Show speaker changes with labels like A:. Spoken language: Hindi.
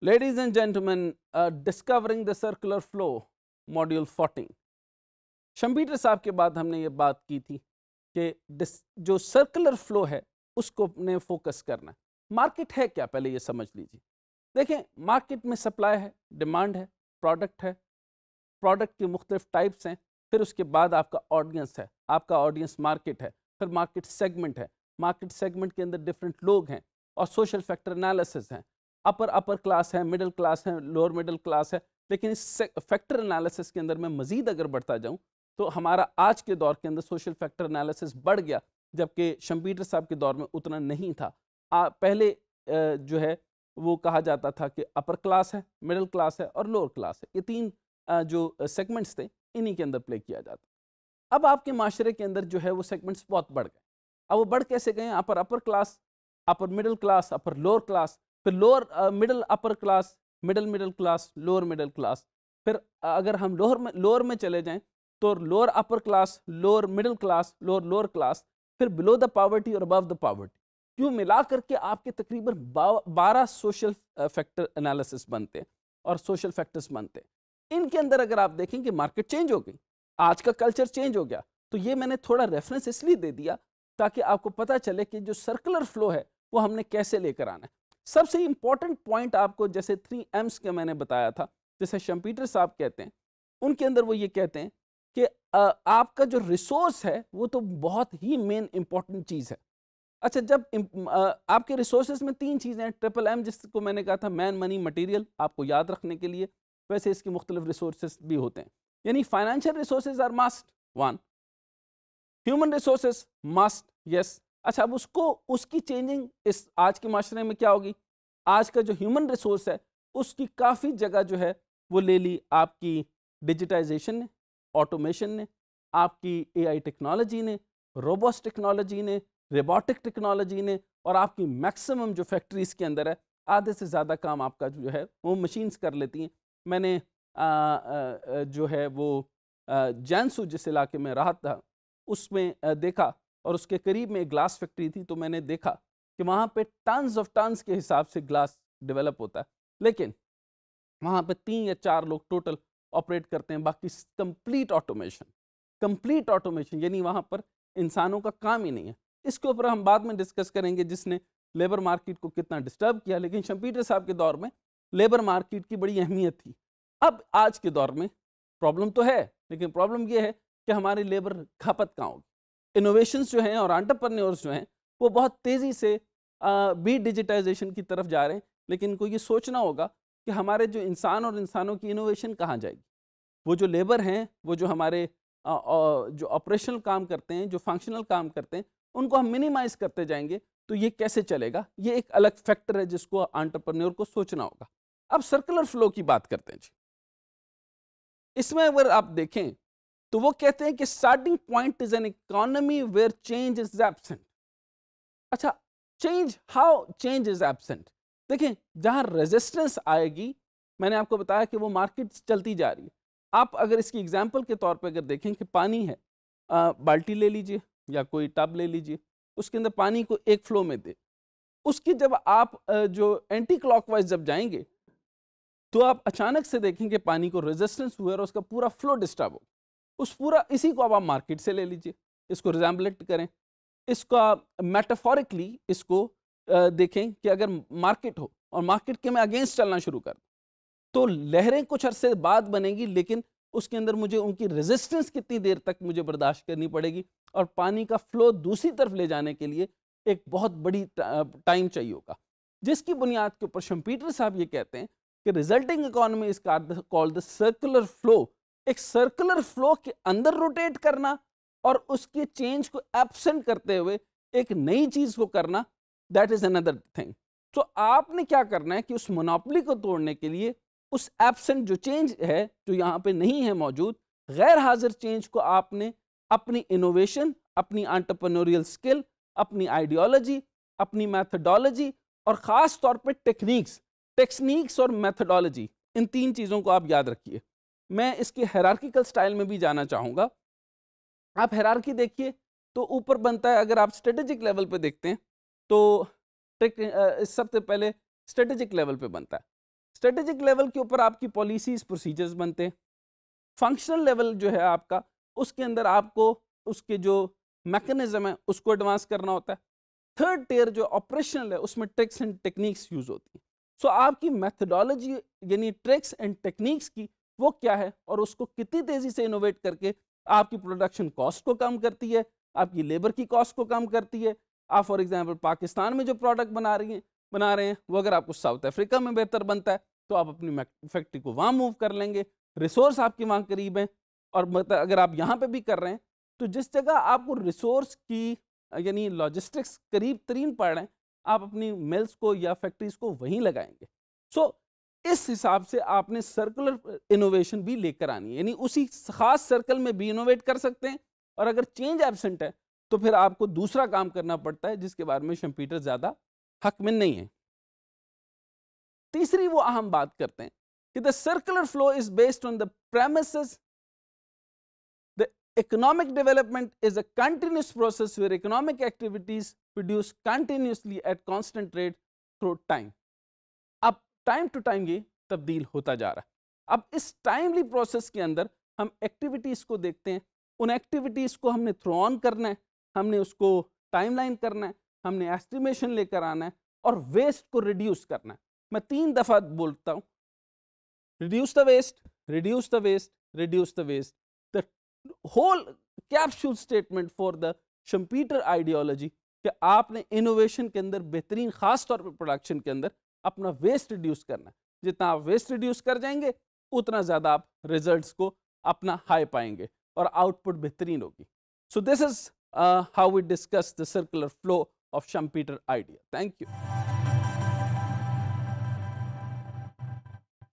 A: Ladies and gentlemen, uh, discovering the circular flow, module 14. Schumpeter साहब के बाद हमने ये बात की थी कि जो सर्कुलर फ्लो है उसको अपने फोकस करना मार्केट है क्या पहले ये समझ लीजिए देखें मार्केट में सप्लाई है डिमांड है प्रोडक्ट है प्रोडक्ट के मुख्तलिफ टाइप्स हैं फिर उसके बाद आपका ऑडियंस है आपका ऑडियंस मार्केट है फिर मार्केट सेगमेंट है मार्केट सेगमेंट के अंदर डिफरेंट लोग हैं और सोशल फैक्टर एनालिसिस हैं अपर अपर क्लास है मिडिल क्लास है लोअर मिडिल क्लास है लेकिन इस फैक्टर एनालिसिस के अंदर मैं मज़ीद अगर बढ़ता जाऊँ तो हमारा आज के दौर के अंदर सोशल फैक्टर एनालिसिस बढ़ गया जबकि शम्पीटर साहब के दौर में उतना नहीं था आ, पहले जो है वो कहा जाता था कि अपर क्लास है मिडिल क्लास है और लोअर क्लास है ये तीन जो सेगमेंट्स थे इन्हीं के अंदर प्ले किया जाता अब आपके माशरे के अंदर जो है वो सेगमेंट्स बहुत बढ़ गए अब वो बढ़ कैसे गए upper upper class upper middle class upper lower class फिर lower middle upper class middle middle class lower middle class फिर अगर हम लोअर में लोअर में चले जाएं तो lower upper class lower middle class lower lower class फिर बिलो द पावर्टी और अबव द पावर्टी यूँ मिला करके आपके तकरीबन बारह सोशल फैक्टर एनालिसिस बनते हैं और सोशल फैक्टर्स बनते हैं इनके अंदर अगर आप देखें कि मार्केट चेंज हो गई आज का कल्चर चेंज हो गया तो ये मैंने थोड़ा रेफरेंस इसलिए दे दिया ताकि आपको पता चले कि जो सर्कुलर फ्लो है वो हमने कैसे लेकर आना है सबसे इंपॉर्टेंट पॉइंट आपको जैसे थ्री एम्स के मैंने बताया था जैसे शम्पीटर साहब कहते हैं उनके अंदर वो ये कहते हैं कि आपका जो रिसोर्स है वो तो बहुत ही मेन इंपॉर्टेंट चीज़ है अच्छा जब आपके रिसोर्सेज में तीन चीज़ें हैं ट्रिपल एम जिसको मैंने कहा था मैन मनी मटेरियल आपको याद रखने के लिए वैसे इसके मुख्तलिफ रिसोर्स भी होते हैं यानी financial resources are must one human resources must yes अच्छा अब उसको उसकी चेंजिंग इस आज के माशरे में क्या होगी आज का जो ह्यूमन रिसोर्स है उसकी काफ़ी जगह जो है वो ले ली आपकी डिजिटाइजेशन ने ऑटोमेशन ने आपकी एआई टेक्नोलॉजी ने रोबोट टेक्नोलॉजी ने रोबोटिक टेक्नोलॉजी ने और आपकी मैक्सिमम जो फैक्ट्रीज़ के अंदर है आधे से ज़्यादा काम आपका जो है वो मशीन्स कर लेती हैं मैंने आ, आ, जो है वो जैनसू जिस इलाके में रहा था उसमें देखा और उसके करीब में एक ग्लास फैक्ट्री थी तो मैंने देखा कि वहाँ पे टन्स ऑफ टन्स के हिसाब से ग्लास डेवलप होता है लेकिन वहाँ पे तीन या चार लोग टोटल ऑपरेट करते हैं बाकी कंप्लीट ऑटोमेशन कंप्लीट ऑटोमेशन यानी वहाँ पर इंसानों का काम ही नहीं है इसके ऊपर हम बाद में डिस्कस करेंगे जिसने लेबर मार्केट को कितना डिस्टर्ब किया लेकिन शम्पीटर साहब के दौर में लेबर मार्केट की बड़ी अहमियत थी अब आज के दौर में प्रॉब्लम तो है लेकिन प्रॉब्लम यह है कि हमारी लेबर खपत कहाँ होगी इनोवेशन जो हैं और आंटरप्रन्योर्स जो हैं वो बहुत तेज़ी से भी डिजिटाइजेशन की तरफ जा रहे हैं लेकिन इनको ये सोचना होगा कि हमारे जो इंसान और इंसानों की इनोवेशन कहाँ जाएगी वो जो लेबर हैं वो जो हमारे जो ऑपरेशनल काम करते हैं जो फंक्शनल काम करते हैं उनको हम मिनिमाइज करते जाएंगे तो ये कैसे चलेगा ये एक अलग फैक्टर है जिसको आंट्रप्रन्योर को सोचना होगा अब सर्कुलर फ्लो की बात करते हैं जी इसमें अगर आप देखें तो वो कहते हैं कि starting point is an economy where change is absent अच्छा change how change is absent देखें जहां रेजिस्टेंस आएगी मैंने आपको बताया कि वो मार्केट चलती जा रही है आप अगर इसकी एग्जाम्पल के तौर पर अगर देखें कि पानी है आ, बाल्टी ले लीजिए या कोई टब ले लीजिए उसके अंदर पानी को एक फ्लो में दे उसकी जब आप जो एंटी क्लॉकवाइज जब जाएंगे तो आप अचानक से देखेंगे पानी को रेजिस्टेंस हुआ और उसका पूरा फ्लो डिस्टर्ब हो उस पूरा इसी को अब आप मार्केट से ले लीजिए इसको रिजाम्बलेट करें इसका मेटाफोरिकली इसको देखें कि अगर मार्केट हो और मार्केट के मैं अगेंस्ट चलना शुरू कर तो लहरें कुछ अरसे बाद बनेगी लेकिन उसके अंदर मुझे उनकी रेजिस्टेंस कितनी देर तक मुझे बर्दाश्त करनी पड़ेगी और पानी का फ्लो दूसरी तरफ ले जाने के लिए एक बहुत बड़ी टाइम चाहिए होगा जिसकी बुनियाद के ऊपर शम्पीटर साहब ये कहते हैं कि resulting economy is called the circular flow एक सर्कुलर फ्लो के अंदर रोटेट करना और उसके चेंज को एबसेंट करते हुए एक नई चीज़ को करना दैट इज़ अनदर थिंग तो आपने क्या करना है कि उस मोनोपली को तोड़ने के लिए उस एबसेंट जो चेंज है जो यहाँ पे नहीं है मौजूद गैर हाजिर चेंज को आपने अपनी इनोवेशन अपनी आंटरप्रनोरियल स्किल अपनी आइडियोलॉजी अपनी मैथडोलॉजी और ख़ास तौर पे टेक्निक्स टेक्निक्स और मैथडोलॉजी इन तीन चीज़ों को आप याद रखिए मैं इसके हेरार्किकल स्टाइल में भी जाना चाहूँगा आप हैरारकी देखिए तो ऊपर बनता है अगर आप स्ट्रेटेजिक लेवल पे देखते हैं तो ट्रिक सबसे पहले स्ट्रेटेजिक लेवल पे बनता है स्ट्रेटेजिक लेवल के ऊपर आपकी पॉलिसीज प्रोसीजर्स बनते हैं फंक्शनल लेवल जो है आपका उसके अंदर आपको उसके जो मैकेनिज्म है उसको एडवांस करना होता है थर्ड टेयर जो ऑपरेशनल है उसमें ट्रिक्स एंड टेक्निक्स यूज़ होती हैं सो so, आपकी मैथडोलॉजी यानी ट्रिक्स एंड टेक्निक्स की वो क्या है और उसको कितनी तेज़ी से इनोवेट करके आपकी प्रोडक्शन कॉस्ट को कम करती है आपकी लेबर की कॉस्ट को कम करती है आप फॉर एग्जांपल पाकिस्तान में जो प्रोडक्ट बना रही हैं बना रहे हैं वो अगर आपको साउथ अफ्रीका में बेहतर बनता है तो आप अपनी फैक्ट्री को वहाँ मूव कर लेंगे रिसोर्स आपके वहाँ करीब हैं और मतलब अगर आप यहाँ पे भी कर रहे हैं तो जिस जगह आपको रिसोर्स की यानी लॉजिस्टिक्स करीब तरीन पड़ रहे हैं आप अपनी मिल्स को या फैक्ट्रीज को वहीं लगाएंगे सो so, इस हिसाब से आपने सर्कुलर इनोवेशन भी लेकर आनी है यानी उसी खास सर्कल में भी इनोवेट कर सकते हैं और अगर चेंज एबसेंट है तो फिर आपको दूसरा काम करना पड़ता है जिसके बारे में शम्पीटर ज़्यादा हक में नहीं है तीसरी वो अहम बात करते हैं कि the circular flow is based on the premise the economic development is a continuous process where economic activities produce continuously at constant rate through time time to time ये तब्दील होता जा रहा है अब इस टाइमली प्रोसेस के अंदर हम एक्टिविटीज़ को देखते हैं उन एक्टिविटीज़ को हमने थ्रो ऑन करना है हमने उसको टाइमलाइन करना है हमने एस्टिमेशन लेकर आना है और वेस्ट को रिड्यूस करना है मैं तीन दफ़ा बोलता हूँ reduce the waste reduce the waste reduce the waste the whole capsule statement for the Schumpeter ideology कि आपने इनोवेशन के अंदर बेहतरीन ख़ास तौर पर प्रोडक्शन के अंदर अपना वेस्ट रिड्यूस करना जितना आप वेस्ट रिड्यूस कर जाएंगे उतना ज़्यादा आप रिजल्ट को अपना हाई पाएंगे और आउटपुट बेहतरीन होगी so this is how we discuss the circular flow of Schumpeter idea thank you